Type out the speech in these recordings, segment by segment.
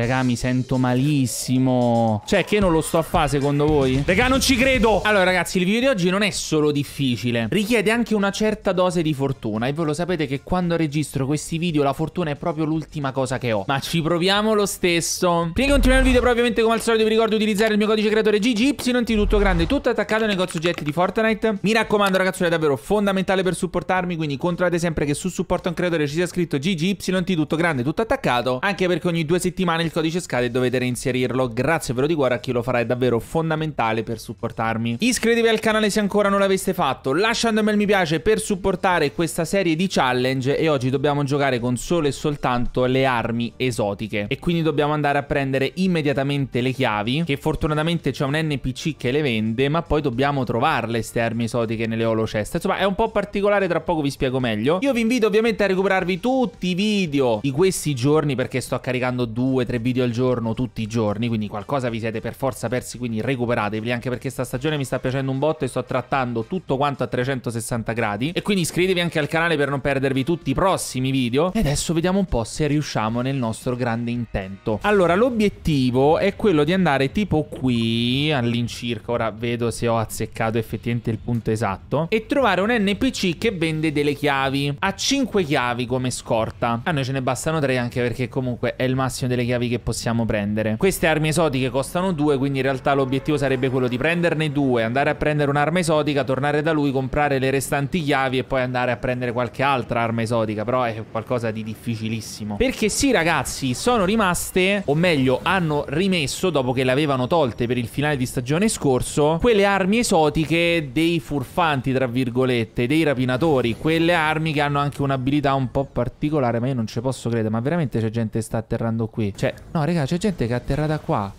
Raga, mi sento malissimo. Cioè, che non lo sto a fare secondo voi? Raga, non ci credo! Allora, ragazzi, il video di oggi non è solo difficile. Richiede anche una certa dose di fortuna. E voi lo sapete che quando registro questi video la fortuna è proprio l'ultima cosa che ho. Ma ci proviamo lo stesso. Prima di continuare il video, probabilmente come al solito vi ricordo di utilizzare il mio codice creatore GGY, tutto grande, tutto attaccato nei oggetti di Fortnite. Mi raccomando, ragazzi, è davvero fondamentale per supportarmi, quindi controllate sempre che su supporto a un creatore ci sia scritto GGY, tutto grande, tutto attaccato. Anche perché ogni due settimane il il codice SCAD e dovete reinserirlo. Grazie però di cuore a chi lo farà, è davvero fondamentale per supportarmi. Iscrivetevi al canale se ancora non l'aveste fatto, lasciandomi il mi piace per supportare questa serie di challenge e oggi dobbiamo giocare con solo e soltanto le armi esotiche. E quindi dobbiamo andare a prendere immediatamente le chiavi, che fortunatamente c'è un NPC che le vende, ma poi dobbiamo trovarle queste armi esotiche nelle holo chest. Insomma è un po' particolare, tra poco vi spiego meglio. Io vi invito ovviamente a recuperarvi tutti i video di questi giorni perché sto caricando due, tre video al giorno tutti i giorni, quindi qualcosa vi siete per forza persi, quindi recuperateveli anche perché sta stagione mi sta piacendo un botto e sto trattando tutto quanto a 360 gradi. E quindi iscrivetevi anche al canale per non perdervi tutti i prossimi video. E adesso vediamo un po' se riusciamo nel nostro grande intento. Allora, l'obiettivo è quello di andare tipo qui all'incirca, ora vedo se ho azzeccato effettivamente il punto esatto, e trovare un NPC che vende delle chiavi. Ha 5 chiavi come scorta. A noi ce ne bastano 3 anche perché comunque è il massimo delle chiavi chiavi che possiamo prendere. Queste armi esotiche costano due, quindi in realtà l'obiettivo sarebbe quello di prenderne due, andare a prendere un'arma esotica, tornare da lui, comprare le restanti chiavi e poi andare a prendere qualche altra arma esotica, però è qualcosa di difficilissimo. Perché sì ragazzi, sono rimaste, o meglio hanno rimesso, dopo che le avevano tolte per il finale di stagione scorso, quelle armi esotiche dei furfanti, tra virgolette, dei rapinatori, quelle armi che hanno anche un'abilità un po' particolare, ma io non ci posso credere, ma veramente c'è gente che sta atterrando qui? Cioè cioè, no, raga, c'è gente che è atterrata qua.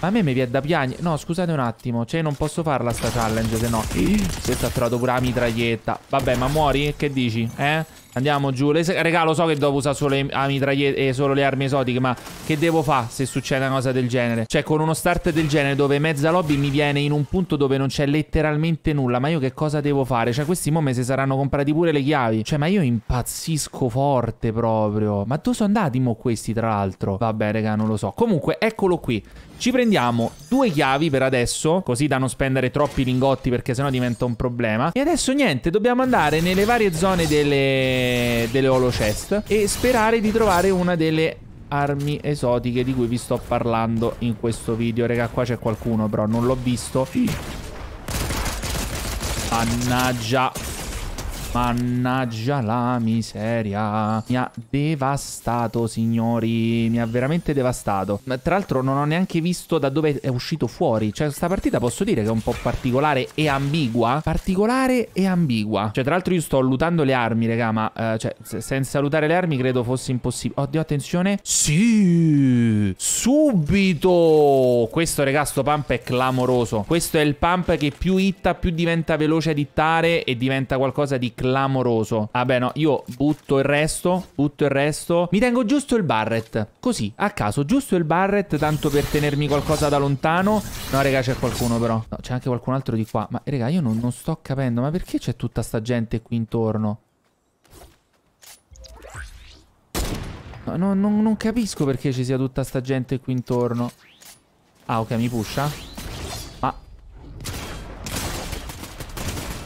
Ma a me mi viene da piangere. No, scusate un attimo. Cioè, non posso farla sta challenge, se no. Questo ha trovato pure la mitraglietta. Vabbè, ma muori? Che dici? Eh? Andiamo giù. Le, regalo, so che dopo usa solo, eh, solo le, armi esotiche, ma che devo fare se succede una cosa del genere? Cioè, con uno start del genere dove mezza lobby mi viene in un punto dove non c'è letteralmente nulla, ma io che cosa devo fare? Cioè, questi momi si saranno comprati pure le chiavi. Cioè, ma io impazzisco forte proprio. Ma dove sono andati mo questi, tra l'altro? Vabbè, raga, non lo so. Comunque, eccolo qui. Ci prendiamo due chiavi per adesso, così da non spendere troppi lingotti perché sennò diventa un problema. E adesso niente, dobbiamo andare nelle varie zone delle delle, delle holo chest e sperare di trovare una delle armi esotiche di cui vi sto parlando in questo video. Raga, qua c'è qualcuno, però non l'ho visto. Mannaggia. Mannaggia la miseria. Mi ha devastato, signori. Mi ha veramente devastato. Tra l'altro non ho neanche visto da dove è uscito fuori. Cioè, questa partita posso dire che è un po' particolare e ambigua. Particolare e ambigua. Cioè, tra l'altro io sto lutando le armi, raga, ma... Eh, cioè, senza lutare le armi credo fosse impossibile. Oddio, attenzione. Sì! Subito! Questo, raga, sto pump è clamoroso. Questo è il pump che più itta, più diventa veloce ad ittare e diventa qualcosa di clamoroso. Vabbè, ah, no, io butto il resto, butto il resto. Mi tengo giusto il Barret, così, a caso, giusto il Barret, tanto per tenermi qualcosa da lontano. No, raga, c'è qualcuno però. No, c'è anche qualcun altro di qua. Ma, raga, io non, non sto capendo, ma perché c'è tutta sta gente qui intorno? No, no, non, non capisco perché ci sia tutta sta gente qui intorno. Ah, ok, mi pusha.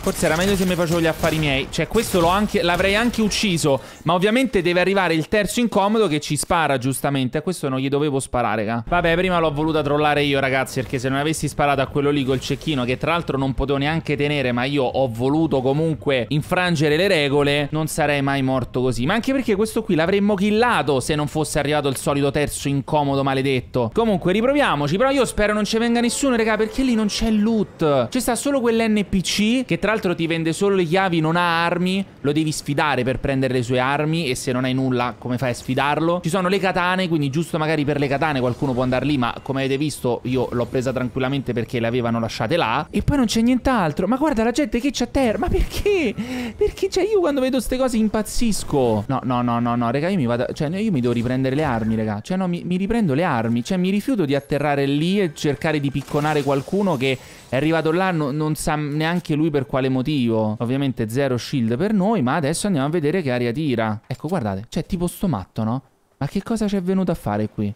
Forse era meglio se mi facevo gli affari miei. Cioè, questo l'avrei anche, anche ucciso. Ma ovviamente deve arrivare il terzo incomodo che ci spara, giustamente. A questo non gli dovevo sparare, raga. Eh. Vabbè, prima l'ho voluta trollare io, ragazzi. Perché se non avessi sparato a quello lì col cecchino, che tra l'altro non potevo neanche tenere, ma io ho voluto comunque infrangere le regole, non sarei mai morto così. Ma anche perché questo qui l'avremmo killato se non fosse arrivato il solito terzo incomodo maledetto. Comunque, riproviamoci. Però io spero non ci venga nessuno, raga, perché lì non c'è loot. C'è sta solo quell'NPC che tra l'altro ti vende solo le chiavi, non ha armi, lo devi sfidare per prendere le sue armi e se non hai nulla come fai a sfidarlo? Ci sono le katane, quindi giusto magari per le katane qualcuno può andare lì, ma come avete visto io l'ho presa tranquillamente perché le avevano lasciate là. E poi non c'è nient'altro. Ma guarda la gente che c'è a terra, ma perché? Perché cioè io quando vedo queste cose impazzisco. No, no, no, no, no, raga, io mi vado, cioè io mi devo riprendere le armi, raga. Cioè no, mi, mi riprendo le armi, cioè mi rifiuto di atterrare lì e cercare di picconare qualcuno che è arrivato là, no, non sa neanche lui per quale quale motivo. Ovviamente zero shield per noi, ma adesso andiamo a vedere che aria tira. Ecco, guardate, c'è tipo sto matto, no? Ma che cosa c'è venuto a fare qui?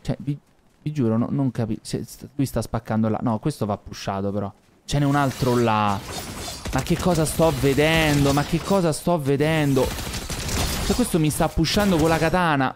Cioè, vi, vi giuro, no, non capisco. Lui sta spaccando là. No, questo va pushato però. Ce n'è un altro là. Ma che cosa sto vedendo? Ma che cosa sto vedendo? Cioè, questo mi sta pushando con la katana.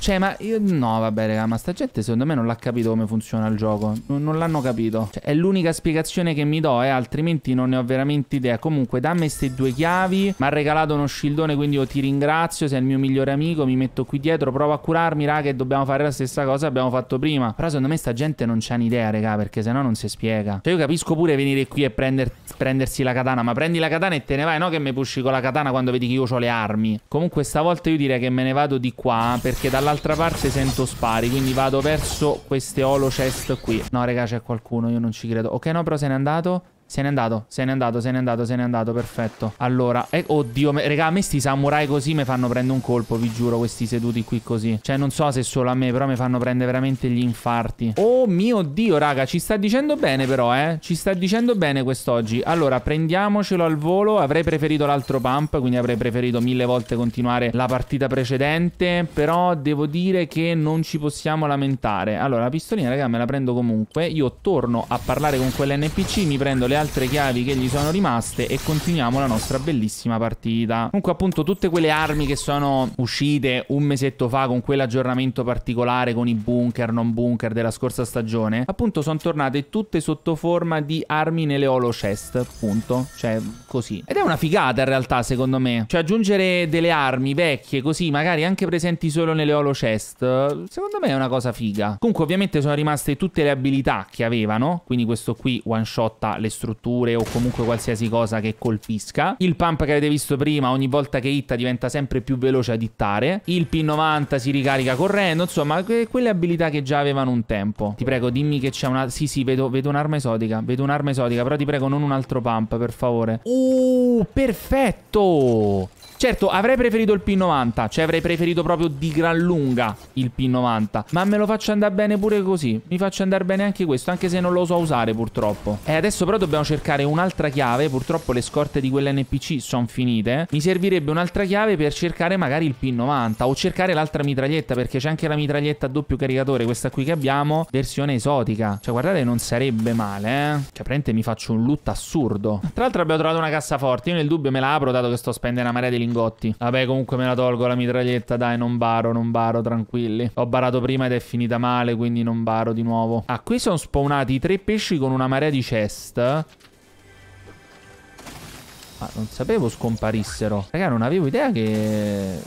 Cioè, ma io no, vabbè, raga, ma sta gente secondo me non l'ha capito come funziona il gioco. Non, non l'hanno capito. Cioè, è l'unica spiegazione che mi do, eh, altrimenti non ne ho veramente idea. Comunque, dammi queste due chiavi. Mi ha regalato uno shieldone, quindi io ti ringrazio. Sei il mio migliore amico, mi metto qui dietro, provo a curarmi, raga, che dobbiamo fare la stessa cosa che abbiamo fatto prima. Però secondo me sta gente non c'ha un'idea, raga, perché sennò non si spiega. Cioè, io capisco pure venire qui e prender, prendersi la katana, ma prendi la katana e te ne vai, no che mi pusci con la katana quando vedi che io ho le armi. Comunque stavolta io direi che me ne vado di qua, perché dalla dall'altra parte sento spari, quindi vado verso queste holo chest qui. No, raga, c'è qualcuno, io non ci credo. Ok, no, però se n'è andato. Se n'è andato, se n'è andato, se n'è andato, se n'è andato, perfetto. Allora, eh, oddio, me, raga, a me sti samurai così mi fanno prendere un colpo, vi giuro, questi seduti qui così. Cioè, non so se solo a me, però mi fanno prendere veramente gli infarti. Oh mio Dio, raga, ci sta dicendo bene però, eh. Ci sta dicendo bene quest'oggi. Allora, prendiamocelo al volo. Avrei preferito l'altro pump, quindi avrei preferito mille volte continuare la partita precedente. Però devo dire che non ci possiamo lamentare. Allora, la pistolina, raga, me la prendo comunque. Io torno a parlare con quell'NPC, mi prendo le altre chiavi che gli sono rimaste e continuiamo la nostra bellissima partita. Comunque appunto tutte quelle armi che sono uscite un mesetto fa con quell'aggiornamento particolare con i bunker, non bunker della scorsa stagione, appunto sono tornate tutte sotto forma di armi nelle holo chest, punto. Cioè così. Ed è una figata in realtà secondo me. Cioè aggiungere delle armi vecchie così magari anche presenti solo nelle holo chest, secondo me è una cosa figa. Comunque ovviamente sono rimaste tutte le abilità che avevano, quindi questo qui one shotta le strutture strutture o comunque qualsiasi cosa che colpisca. Il pump che avete visto prima, ogni volta che hitta diventa sempre più veloce a hittare. Il P90 si ricarica correndo, insomma, que quelle abilità che già avevano un tempo. Ti prego, dimmi che c'è una... Sì, sì, vedo, vedo un'arma esotica, vedo un'arma esotica, però ti prego non un altro pump, per favore. Uh, perfetto! Certo, avrei preferito il P90, cioè avrei preferito proprio di gran lunga il P90, ma me lo faccio andare bene pure così. Mi faccio andare bene anche questo, anche se non lo so usare purtroppo. E adesso però dobbiamo cercare un'altra chiave, purtroppo le scorte di quell'NPC sono finite. Mi servirebbe un'altra chiave per cercare magari il P90 o cercare l'altra mitraglietta, perché c'è anche la mitraglietta a doppio caricatore, questa qui che abbiamo, versione esotica. Cioè guardate, non sarebbe male, eh. Cioè praticamente mi faccio un loot assurdo. Tra l'altro abbiamo trovato una cassaforte, io nel dubbio me la apro dato che sto spendendo una marea di lingotti. Vabbè, comunque me la tolgo la mitraglietta, dai, non baro, non baro, tranquilli. Ho barato prima ed è finita male, quindi non baro di nuovo. Ah, qui sono spawnati tre pesci con una marea di chest. Ma non sapevo scomparissero. Raga, non avevo idea che...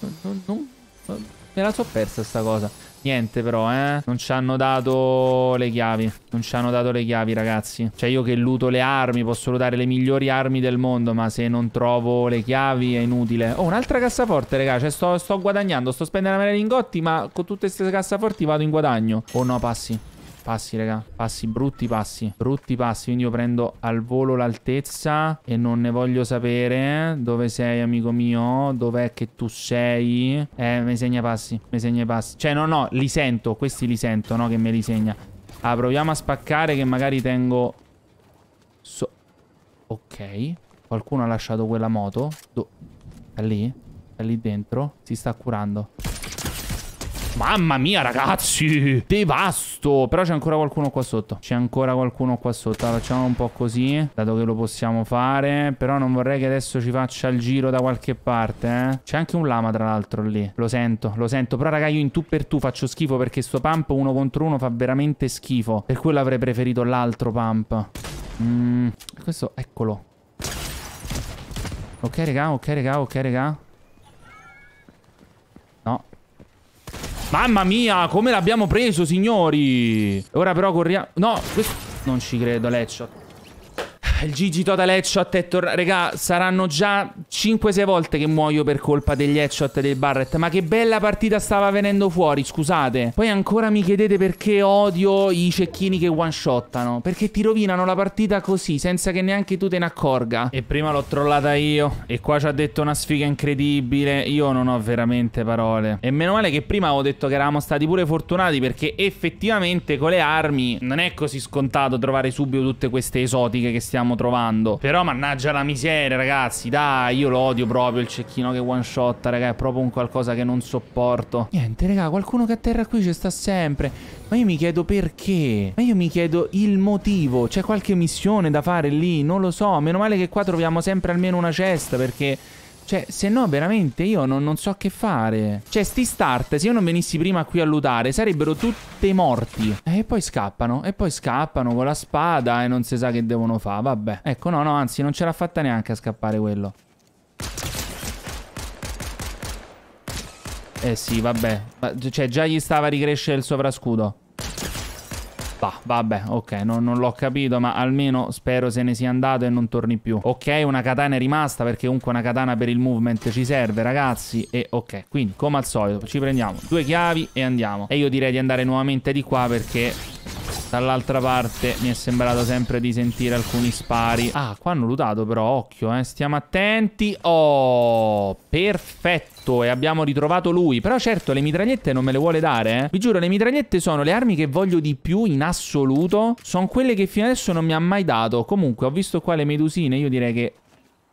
Non, non, non... Me la so persa sta cosa. Niente però, eh. Non ci hanno dato le chiavi. Non ci hanno dato le chiavi, ragazzi. Cioè io che luto le armi, posso lutare le migliori armi del mondo, ma se non trovo le chiavi è inutile. Oh, un'altra cassaforte, ragazzi. Cioè sto, sto guadagnando, sto spendendo la mela lingotti, ma con tutte queste cassaforti vado in guadagno. Oh no, passi. Passi, raga. Passi, brutti passi. Brutti passi. Quindi io prendo al volo l'altezza e non ne voglio sapere. Eh, dove sei, amico mio? Dov'è che tu sei? Eh, mi segna passi. Mi segna i passi. Cioè, no, no, li sento. Questi li sento, no? Che me li segna. Ah, proviamo a spaccare che magari tengo... So... Ok. Qualcuno ha lasciato quella moto. Do... È lì? È lì dentro? Si sta curando. Mamma mia, ragazzi. Devasto. Però c'è ancora qualcuno qua sotto. C'è ancora qualcuno qua sotto. Allora, facciamo un po' così. Dato che lo possiamo fare. Però non vorrei che adesso ci faccia il giro da qualche parte, eh. C'è anche un lama, tra l'altro, lì. Lo sento, lo sento. Però, raga, io in tu per tu faccio schifo perché sto pump uno contro uno fa veramente schifo. Per quello avrei preferito l'altro pump. Mm, questo, eccolo. Ok, raga, ok, raga, ok, raga. No, Mamma mia, come l'abbiamo preso, signori. Ora però corriamo... No, questo... Non ci credo, Leccio il Gigi Total headshot e tornato. Regà, saranno già 5-6 volte che muoio per colpa degli headshot del Barrett. Ma che bella partita stava venendo fuori, scusate. Poi ancora mi chiedete perché odio i cecchini che one shottano. Perché ti rovinano la partita così, senza che neanche tu te ne accorga. E prima l'ho trollata io. E qua ci ha detto una sfiga incredibile. Io non ho veramente parole. E meno male che prima avevo detto che eravamo stati pure fortunati. Perché effettivamente con le armi non è così scontato trovare subito tutte queste esotiche che stiamo stiamo trovando. Però mannaggia la miseria, ragazzi. Dai, io lo odio proprio il cecchino che one shot, raga. È proprio un qualcosa che non sopporto. Niente, raga, qualcuno che atterra qui ci sta sempre. Ma io mi chiedo perché. Ma io mi chiedo il motivo. C'è qualche missione da fare lì? Non lo so. Meno male che qua troviamo sempre almeno una cesta perché... Cioè, se no, veramente io non, non, so che fare. Cioè, sti start, se io non venissi prima qui a lutare, sarebbero tutti morti. E poi scappano. E poi scappano con la spada e non si sa che devono fare. Vabbè. Ecco, no, no, anzi, non ce l'ha fatta neanche a scappare quello. Eh sì, vabbè. Cioè, già gli stava a ricrescere il sovrascudo. Bah, vabbè, ok, no, non l'ho capito, ma almeno spero se ne sia andato e non torni più. Ok, una katana è rimasta perché comunque una katana per il movement ci serve, ragazzi. E ok, quindi come al solito ci prendiamo due chiavi e andiamo. E io direi di andare nuovamente di qua perché Dall'altra parte mi è sembrato sempre di sentire alcuni spari. Ah, qua hanno lootato però, occhio, eh. Stiamo attenti. Oh, perfetto. E abbiamo ritrovato lui. Però certo, le mitragliette non me le vuole dare, eh. Vi giuro, le mitragliette sono le armi che voglio di più in assoluto. Sono quelle che fino adesso non mi ha mai dato. Comunque, ho visto qua le medusine. Io direi che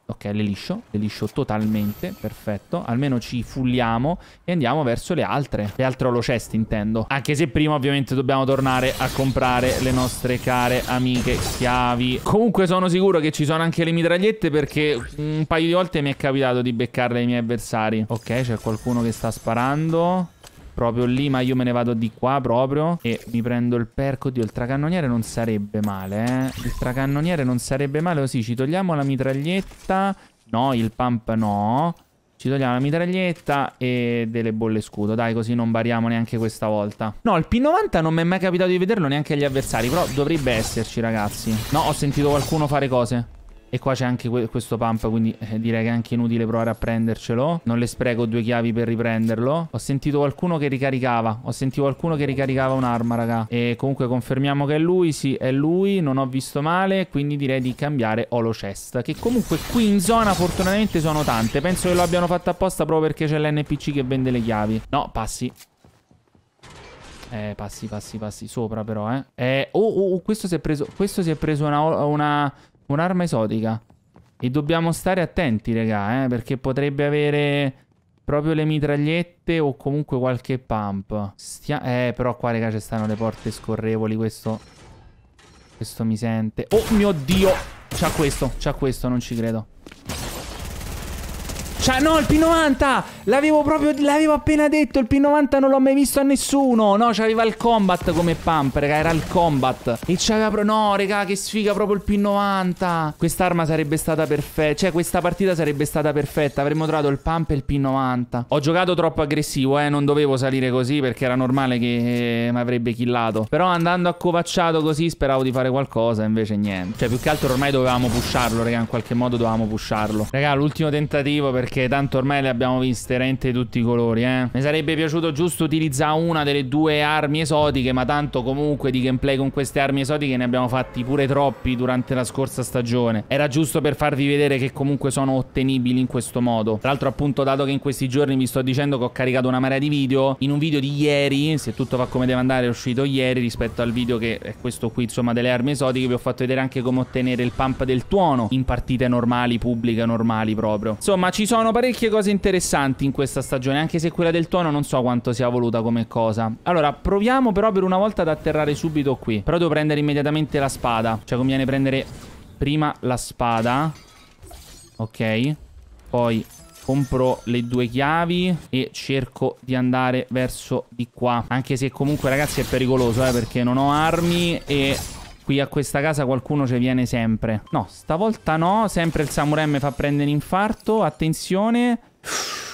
Ok, le liscio, le liscio totalmente, perfetto. Almeno ci fulliamo e andiamo verso le altre, le altre holoceste intendo. Anche se prima ovviamente dobbiamo tornare a comprare le nostre care amiche chiavi. Comunque sono sicuro che ci sono anche le mitragliette perché un paio di volte mi è capitato di beccarle ai miei avversari. Ok, c'è qualcuno che sta sparando proprio lì, ma io me ne vado di qua proprio e mi prendo il perco. Oddio, il tracannoniere non sarebbe male, eh. Il tracannoniere non sarebbe male, così oh ci togliamo la mitraglietta. No, il pump no. Ci togliamo la mitraglietta e delle bolle scudo. Dai, così non bariamo neanche questa volta. No, il P90 non mi è mai capitato di vederlo neanche agli avversari, però dovrebbe esserci, ragazzi. No, ho sentito qualcuno fare cose. E qua c'è anche questo pump, quindi eh, direi che è anche inutile provare a prendercelo. Non le spreco due chiavi per riprenderlo. Ho sentito qualcuno che ricaricava. Ho sentito qualcuno che ricaricava un'arma, raga. E comunque confermiamo che è lui. Sì, è lui. Non ho visto male. Quindi direi di cambiare Holo Chest. Che comunque qui in zona fortunatamente sono tante. Penso che lo abbiano fatto apposta proprio perché c'è l'NPC che vende le chiavi. No, passi. Eh, passi, passi, passi. Sopra però, eh. eh oh, oh, oh questo si è preso... Questo si è preso una... una Un'arma esotica. E dobbiamo stare attenti, raga, eh, perché potrebbe avere proprio le mitragliette o comunque qualche pump. Stia eh, però qua, raga, ci stanno le porte scorrevoli, questo... Questo mi sente. Oh mio Dio! C'ha questo, c'ha questo, non ci credo. Cioè, no, il P90! L'avevo proprio. L'avevo appena detto. Il P90 non l'ho mai visto a nessuno. No, c'aveva il combat come pump, raga. Era il combat. E c'aveva. No, raga, che sfiga proprio il P90. Quest'arma sarebbe stata perfetta. Cioè, questa partita sarebbe stata perfetta. Avremmo trovato il pump e il P90. Ho giocato troppo aggressivo, eh. Non dovevo salire così perché era normale che eh, mi avrebbe killato. Però andando accovacciato così speravo di fare qualcosa. Invece niente. Cioè, più che altro ormai dovevamo pusharlo, raga. In qualche modo dovevamo pusharlo. Raga, l'ultimo tentativo perché perché tanto ormai le abbiamo viste rente di tutti i colori, eh. Mi sarebbe piaciuto giusto utilizzare una delle due armi esotiche, ma tanto comunque di gameplay con queste armi esotiche ne abbiamo fatti pure troppi durante la scorsa stagione. Era giusto per farvi vedere che comunque sono ottenibili in questo modo. Tra l'altro appunto dato che in questi giorni vi sto dicendo che ho caricato una marea di video, in un video di ieri, se tutto va come deve andare, è uscito ieri rispetto al video che è questo qui, insomma, delle armi esotiche, vi ho fatto vedere anche come ottenere il pump del tuono in partite normali, pubbliche normali proprio. Insomma, ci sono trovano parecchie cose interessanti in questa stagione, anche se quella del tono non so quanto sia voluta come cosa. Allora, proviamo però per una volta ad atterrare subito qui. Però devo prendere immediatamente la spada. Cioè conviene prendere prima la spada. Ok. Poi compro le due chiavi e cerco di andare verso di qua. Anche se comunque ragazzi è pericoloso, eh, perché non ho armi e Qui a questa casa qualcuno ci viene sempre. No, stavolta no. Sempre il samurai mi fa prendere infarto. Attenzione.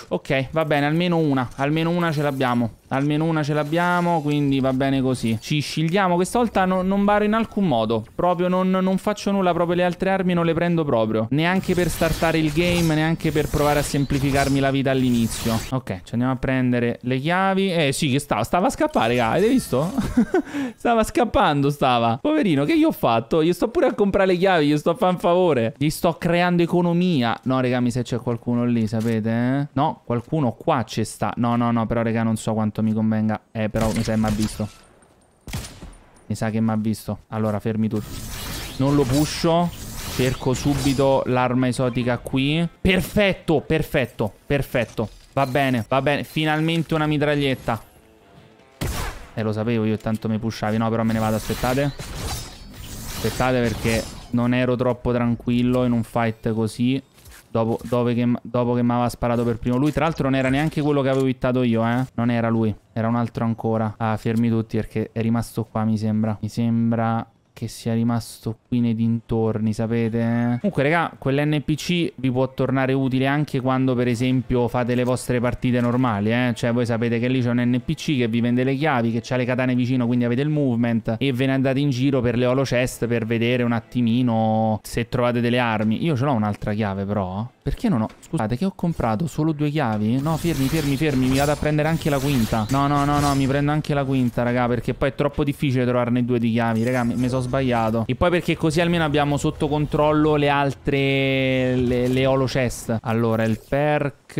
Ok, va bene, almeno una. Almeno una ce l'abbiamo. Almeno una ce l'abbiamo, quindi va bene così. Ci scigliamo. Questa volta no, non baro in alcun modo. Proprio non, non, faccio nulla, proprio le altre armi non le prendo proprio. Neanche per startare il game, neanche per provare a semplificarmi la vita all'inizio. Ok, ci andiamo a prendere le chiavi. Eh sì, che stava, stava a scappare, raga. Ah, avete visto? stava scappando, stava. Poverino, che gli ho fatto? Gli sto pure a comprare le chiavi, gli sto a fare un favore. Gli sto creando economia. No, raga, mi se c'è qualcuno lì, sapete? Eh? No, qualcuno qua ci sta. No, no, no, però raga, non so quanto quanto mi convenga. Eh, però mi sa che mi ha visto. Mi sa che mi ha visto. Allora, fermi tutti. Non lo puscio. Cerco subito l'arma esotica qui. Perfetto, perfetto, perfetto. Va bene, va bene. Finalmente una mitraglietta. Eh, lo sapevo io, tanto mi pushavi. No, però me ne vado, aspettate. Aspettate perché non ero troppo tranquillo in un fight così. Dopo, che, dopo che mi aveva sparato per primo Lui tra l'altro non era neanche quello che avevo hittato io eh Non era lui Era un altro ancora Ah fermi tutti perché è rimasto qua mi sembra Mi sembra che sia rimasto qui nei dintorni, sapete? Comunque, raga, quell'NPC vi può tornare utile anche quando, per esempio, fate le vostre partite normali, eh? Cioè, voi sapete che lì c'è un NPC che vi vende le chiavi, che ha le katane vicino, quindi avete il movement, e ve ne andate in giro per le holo chest per vedere un attimino se trovate delle armi. Io ce l'ho un'altra chiave, però. Perché non ho... Scusate, che ho comprato solo due chiavi? No, fermi, fermi, fermi. Mi vado a prendere anche la quinta. No, no, no, no, mi prendo anche la quinta, raga. Perché poi è troppo difficile trovarne due di chiavi, raga. Mi, mi sono sbagliato. E poi perché così almeno abbiamo sotto controllo le altre... Le, le holo chest. Allora, il perk...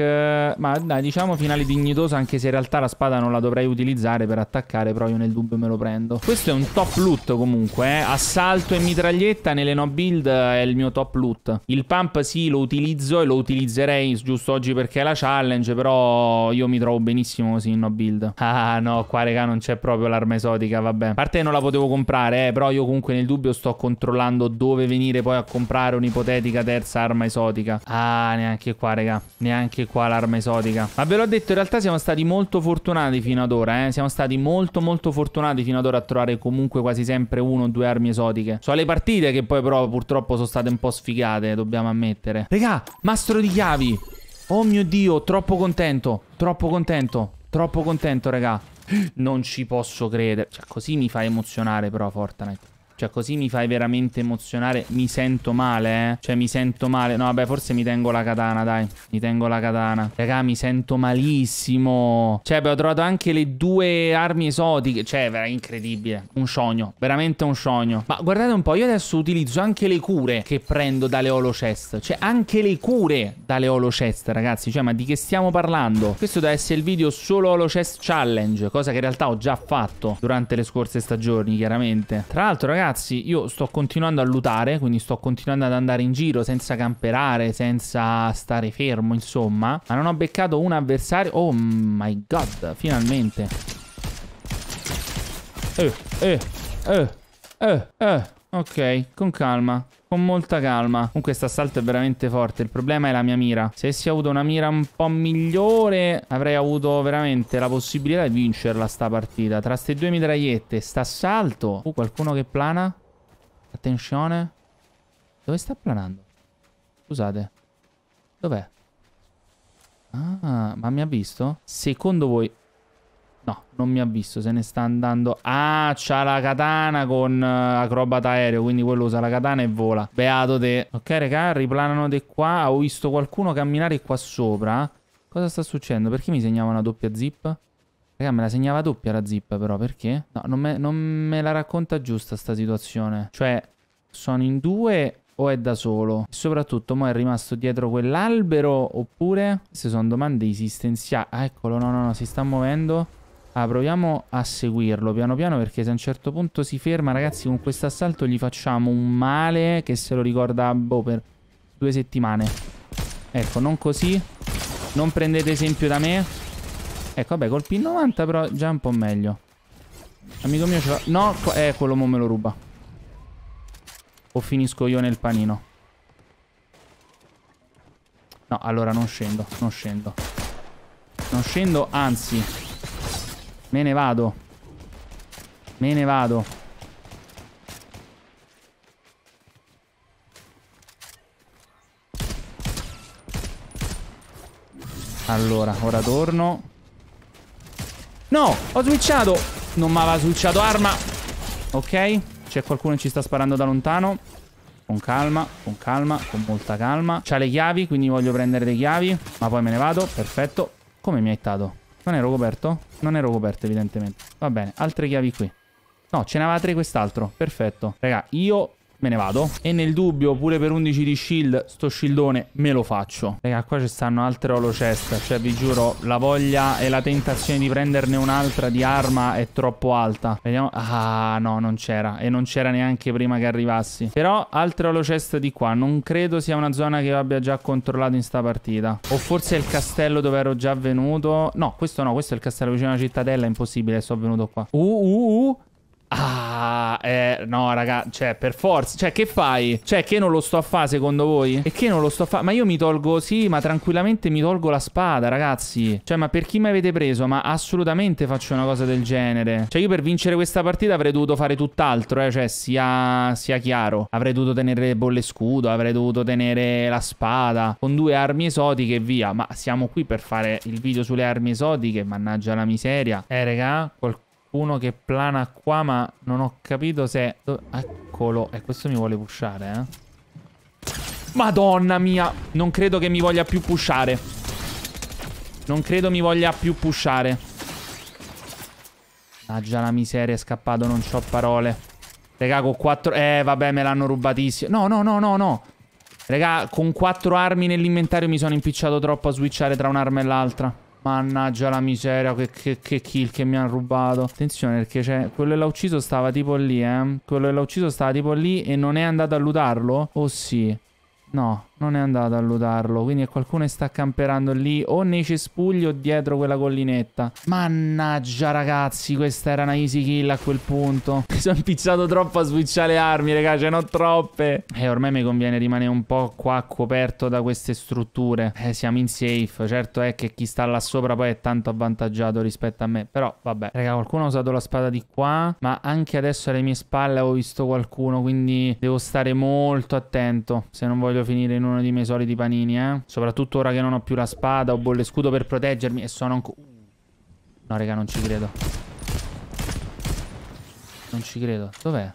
Ma dai, diciamo finale dignitoso, anche se in realtà la spada non la dovrei utilizzare per attaccare. Però io nel dubbio me lo prendo. Questo è un top loot comunque, eh. Assalto e mitraglietta nelle no build è il mio top loot. Il pump sì, lo utilizzo utilizzo e lo utilizzerei giusto oggi perché è la challenge, però io mi trovo benissimo così in no build. Ah no, qua raga non c'è proprio l'arma esotica, vabbè. A parte non la potevo comprare, eh, però io comunque nel dubbio sto controllando dove venire poi a comprare un'ipotetica terza arma esotica. Ah, neanche qua raga, neanche qua l'arma esotica. Ma ve l'ho detto, in realtà siamo stati molto fortunati fino ad ora, eh. Siamo stati molto molto fortunati fino ad ora a trovare comunque quasi sempre uno o due armi esotiche. So le partite che poi però purtroppo sono state un po' sfigate, dobbiamo ammettere. Raga, Mastro di chiavi. Oh mio Dio, troppo contento. Troppo contento. Troppo contento, raga. Non ci posso credere. Cioè, così mi fa emozionare però Fortnite. Cioè così mi fai veramente emozionare Mi sento male eh Cioè mi sento male No vabbè forse mi tengo la katana dai Mi tengo la katana Raga mi sento malissimo Cioè beh ho trovato anche le due armi esotiche Cioè veramente incredibile Un sogno Veramente un sogno Ma guardate un po' Io adesso utilizzo anche le cure Che prendo dalle holo chest Cioè anche le cure dalle holo chest ragazzi Cioè ma di che stiamo parlando? Questo deve essere il video solo holo chest challenge Cosa che in realtà ho già fatto Durante le scorse stagioni chiaramente Tra l'altro ragazzi ragazzi io sto continuando a lutare, quindi sto continuando ad andare in giro senza camperare, senza stare fermo, insomma. Ma non ho beccato un avversario. Oh my god, finalmente. Eh, eh, eh, eh, eh. Ok, con calma con molta calma. Comunque sta assalto è veramente forte. Il problema è la mia mira. Se avessi avuto una mira un po' migliore, avrei avuto veramente la possibilità di vincerla sta partita. Tra queste due mitragliette, sta assalto. Uh, qualcuno che plana. Attenzione. Dove sta planando? Scusate. Dov'è? Ah, ma mi ha visto? Secondo voi... No, non mi ha visto, se ne sta andando. Ah, c'ha la katana con uh, eh, acrobata aereo, quindi quello usa la katana e vola. Beato te. Ok, raga, riplanano di qua. Ah, ho visto qualcuno camminare qua sopra. Cosa sta succedendo? Perché mi segnava una doppia zip? Raga, me la segnava doppia la zip però, perché? No, non me, non me la racconta giusta sta situazione. Cioè, sono in due o è da solo? E soprattutto, mo è rimasto dietro quell'albero oppure? Queste sono domande esistenziali. Ah, eccolo, no, no, no, si sta muovendo. Ah, proviamo a seguirlo piano piano perché se a un certo punto si ferma, ragazzi, con questo assalto gli facciamo un male che se lo ricorda, boh, per due settimane. Ecco, non così. Non prendete esempio da me. Ecco, vabbè, col P90 però già un po' meglio. Amico mio ce l'ha... No, eh, quello mo me lo ruba. O finisco io nel panino. No, allora non scendo, non scendo. Non scendo, anzi... Me ne vado. Me ne vado. Allora, ora torno. No, ho switchato. Non mi aveva switchato arma. Ok, c'è qualcuno che ci sta sparando da lontano. Con calma, con calma, con molta calma. C'ha le chiavi, quindi voglio prendere le chiavi. Ma poi me ne vado, perfetto. Come mi ha hittato? Non ero coperto? Non ero coperto evidentemente. Va bene, altre chiavi qui. No, ce n'aveva tre quest'altro. Perfetto. Raga, io me ne vado. E nel dubbio, pure per 11 di shield, sto shieldone me lo faccio. Raga, qua ci stanno altre holo chest. Cioè, vi giuro, la voglia e la tentazione di prenderne un'altra di arma è troppo alta. Vediamo. Ah, no, non c'era. E non c'era neanche prima che arrivassi. Però, altre holo chest di qua. Non credo sia una zona che io abbia già controllato in sta partita. O forse è il castello dove ero già venuto. No, questo no. Questo è il castello vicino alla cittadella. È impossibile. Sono venuto qua. Uh, uh, uh. Ah, eh, no, raga, cioè, per forza. Cioè, che fai? Cioè, che non lo sto a fare secondo voi? E che non lo sto a fare? Ma io mi tolgo, sì, ma tranquillamente mi tolgo la spada, ragazzi. Cioè, ma per chi mi avete preso? Ma assolutamente faccio una cosa del genere. Cioè, io per vincere questa partita avrei dovuto fare tutt'altro, eh. Cioè, sia, sia chiaro. Avrei dovuto tenere le bolle scudo, avrei dovuto tenere la spada. Con due armi esotiche e via. Ma siamo qui per fare il video sulle armi esotiche. Mannaggia la miseria. Eh, raga, qualcuno uno che plana qua, ma non ho capito se... Eccolo. E questo mi vuole pushare, eh. Madonna mia Non credo che mi voglia più pushare Non credo mi voglia più pushare Ah già la miseria è scappato Non ho parole Raga con quattro... Eh vabbè me l'hanno rubatissimo No no no no no Raga con quattro armi nell'inventario mi sono impicciato troppo a switchare tra un'arma e l'altra Mannaggia la miseria, che, che, che kill che mi hanno rubato. Attenzione perché c'è quello che l'ha ucciso stava tipo lì, eh. Quello che l'ha ucciso stava tipo lì e non è andato a lootarlo? Oh sì. No. Non è andato a lootarlo, quindi qualcuno sta camperando lì o nei cespugli o dietro quella collinetta. Mannaggia ragazzi, questa era una easy kill a quel punto. Mi sono impicciato troppo a switchare armi, raga, ce n'ho troppe. E eh, ormai mi conviene rimanere un po' qua coperto da queste strutture. Eh, siamo in safe. Certo è che chi sta là sopra poi è tanto avvantaggiato rispetto a me. Però vabbè, raga, qualcuno ha usato la spada di qua, ma anche adesso alle mie spalle ho visto qualcuno, quindi devo stare molto attento se non voglio finire in un uno dei miei soliti panini, eh. Soprattutto ora che non ho più la spada o bolle scudo per proteggermi e sono ancora... No, raga, non ci credo. Non ci credo. Dov'è?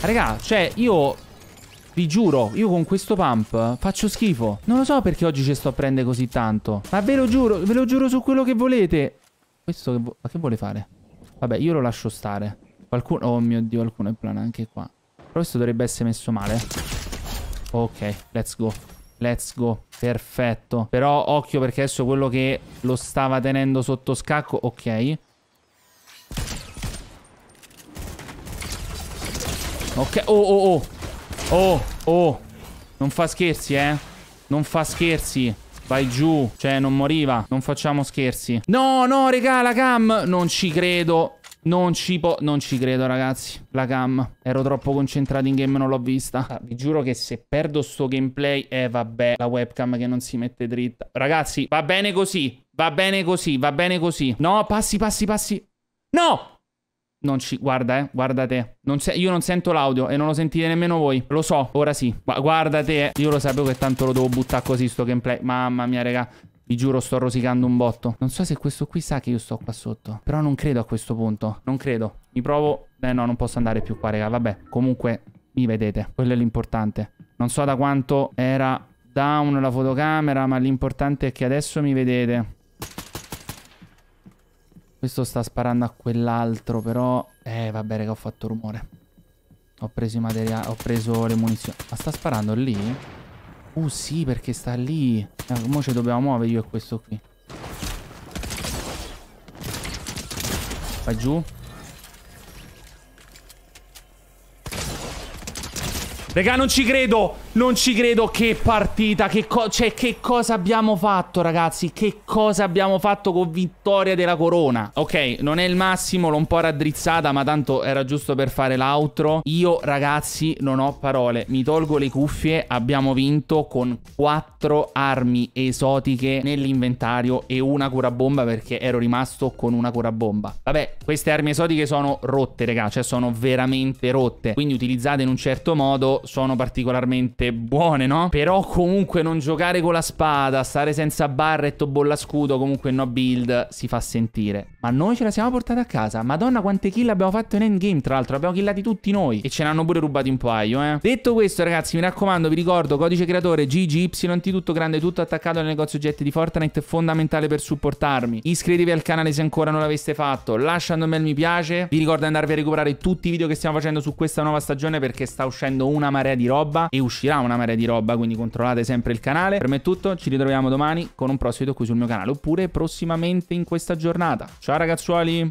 Raga, cioè, io... Vi giuro, io con questo pump faccio schifo. Non lo so perché oggi ci sto a prendere così tanto. Ma ve lo giuro, ve lo giuro su quello che volete. Questo che... Ma che vuole fare? Vabbè, io lo lascio stare. Qualcuno... Oh mio Dio, qualcuno è plana anche qua. Però questo dovrebbe essere messo male. Ok, let's go. Let's go. Perfetto. Però occhio perché adesso quello che lo stava tenendo sotto scacco... Ok. Ok. Oh, oh, oh. Oh, oh. Non fa scherzi, eh. Non fa scherzi. Vai giù. Cioè, non moriva. Non facciamo scherzi. No, no, regala, cam. Non ci credo. Non ci, non ci credo ragazzi La cam Ero troppo concentrato in game Non l'ho vista ah, Vi giuro che se perdo sto gameplay Eh vabbè La webcam che non si mette dritta Ragazzi va bene così Va bene così Va bene così No passi passi passi No non ci... Guarda, eh. Guarda te. Non se, io non sento l'audio e non lo sentite nemmeno voi. Lo so, ora sì. Ma guarda te. Eh. Io lo sapevo che tanto lo devo buttare così sto gameplay. Mamma mia, raga. Vi giuro sto rosicando un botto. Non so se questo qui sa che io sto qua sotto. Però non credo a questo punto. Non credo. Mi provo... Beh no, non posso andare più qua, raga. Vabbè. Comunque, mi vedete. Quello è l'importante. Non so da quanto era down la fotocamera, ma l'importante è che adesso mi vedete. Questo sta sparando a quell'altro, però... Eh, vabbè, raga, ho fatto rumore. Ho preso i materiali... Ho preso le munizioni. Ma sta sparando lì? Uh sì, perché sta lì. Eh, Ora ci dobbiamo muovere io e questo qui. Vai giù. Raga, non ci credo. Non ci credo. Che partita. Che cioè, che cosa abbiamo fatto, ragazzi? Che cosa abbiamo fatto con vittoria della corona? Ok, non è il massimo. L'ho un po' raddrizzata, ma tanto era giusto per fare l'outro. Io, ragazzi, non ho parole. Mi tolgo le cuffie. Abbiamo vinto con quattro armi esotiche nell'inventario e una cura bomba perché ero rimasto con una cura bomba. Vabbè, queste armi esotiche sono rotte, raga. Cioè, sono veramente rotte. Quindi utilizzate in un certo modo sono particolarmente buone, no? Però comunque non giocare con la spada, stare senza barretto, bolla scudo, comunque no build si fa sentire. Ma noi ce la siamo portata a casa. Madonna quante kill abbiamo fatto in endgame, tra l'altro. Abbiamo killati tutti noi. E ce ne hanno pure rubati un paio, eh. Detto questo, ragazzi, mi raccomando, vi ricordo, codice creatore GGYT, tutto grande, tutto attaccato al negozio oggetti di Fortnite, fondamentale per supportarmi. Iscrivetevi al canale se ancora non l'aveste fatto, lasciando un bel mi piace. Vi ricordo di andarvi a recuperare tutti i video che stiamo facendo su questa nuova stagione perché sta uscendo una marea di roba e uscirà una marea di roba, quindi controllate sempre il canale. Per me è tutto, ci ritroviamo domani con un prossimo video qui sul mio canale oppure prossimamente in questa giornata. Ciao! ragazzuoli!